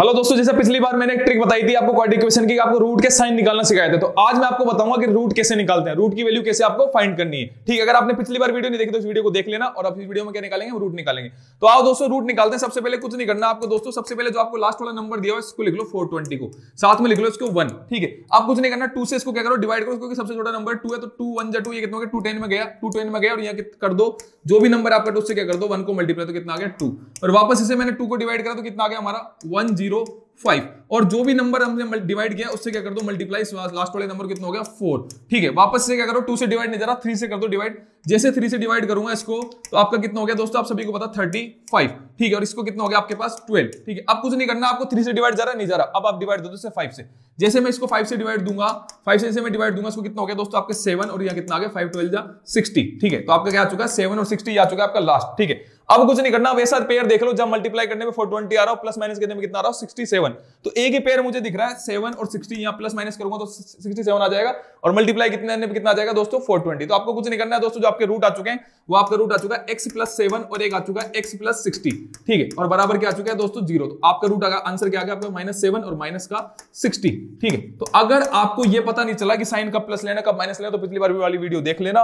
hello दोस्तों जैसे पिछली बार मैंने एक ट्रिक बताई थी आपको क्वाड्रेटिक इक्वेशन की आपको रूट के साइन निकालना सिखाया था तो आज मैं आपको बताऊंगा कि रूट कैसे निकालते हैं रूट की वैल्यू कैसे आपको फाइंड करनी है ठीक है अगर आपने पिछली बार वीडियो नहीं देखी तो इस वीडियो को देख लेना और आप इस वीडियो में क्या निकालेंगे रूट निकालेंगे तो आओ दोस्तों रूट निकालते हैं सबसे पहले कुछ नहीं करना आपको दोस्तों सबसे पहले जो आपको लास्ट वाला नंबर दिया हुआ इसको लिख लो फोर को साथ में लिख लो इसको वन ठीक है आप कुछ नहीं करना टू से इसको क्या करो डिवाइड करो क्योंकि सबसे छोटा नंबर टू है तो टू वन जा टू ये कितना टू टेन में गया टू टेन में गया और यहाँ कर दो जो भी नंबर आपका उससे क्या कर दो वन को मल्टीप्लाई तो कितना आ गया टू और वापस इसे मैंने टू को डिवाइड करा तो कितना आ गया हमारा वन जीरो फाइव और जो भी नंबर हमने डिवाइड किया उससे क्या कर दो मल्टीप्लाई लास्ट वाले नंबर कितना हो गया फोर ठीक है वापस से क्या करो टू से डिवाइड नहीं जा रहा थ्री से कर दो डिवाइड जैसे थ्री से डिवाइड करूंगा इसको तो आपका कितना हो गया दोस्तों आप सभी को पता थर्टी फाइव ठीक है और इसको कितना हो गया आपके पास ट्वेल्व ठीक है अब कुछ नहीं करना आपको थ्री से डिवाइड जा रहा नहीं जा रहा अब आप डिवाइड दो फाइव से जैसे मैं इसको फाइव से डिवाइड दूंगा फाइव से जैसे मैं डिवाइड दूंगा इसको कितना हो गया दोस्तों आपके सेवन और यहाँ कितना आ गया फाइव ट्वेल्व या सिक्सटी ठीक है तो आपका क्या आ चुका है सेवन और सिक्सटी आ चुका है आपका लास्ट ठीक है अब कुछ नहीं करना ऐसा पेयर देख लो जब मल्टीप्लाई करने में 420 आ रहा हो प्लस माइनस करने में कितना आ रहा हो 67 तो एक ही पेयर मुझे दिख रहा है सेवन और सिक्सटी यहाँ प्लस माइनस करूंगा तो 67 आ जाएगा और मल्टीप्लाई कितने में कितना आ जाएगा दोस्तों 420 तो आपको कुछ नहीं करना है दोस्तों जो आपके रूट आ चुके हैं वो आपका रूट आ चुका है एक्स प्लस और एक आ चुका है एक्स प्लस सिक्सटी ठीक है और बराबर क्या आ चुका है दोस्तों जीरो तो आपका रूट आगे आंसर क्या आपका माइनस सेवन और माइनस का सिक्सटी ठीक है तो अगर आपको यह पता नहीं चला कि साइन कब प्लस लेना कब माइनस लेना तो पिछली बार भी वाली वीडियो देख लेना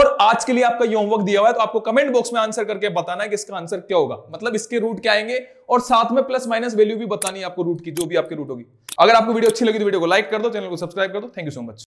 और आज के लिए आपका ये होमवर्क दिया हुआ है तो आपको कमेंट बॉक्स में आंसर करके बताना कि इसका आंसर क्या होगा मतलब इसके रूट क्या आएंगे और साथ में प्लस माइनस वैल्यू भी बतानी है आपको रूट की जो भी आपके रूट होगी अगर आपको वीडियो अच्छी लगी तो वीडियो को लाइक कर दो चैनल को सब्सक्राइब कर दो थैंक यू सो मच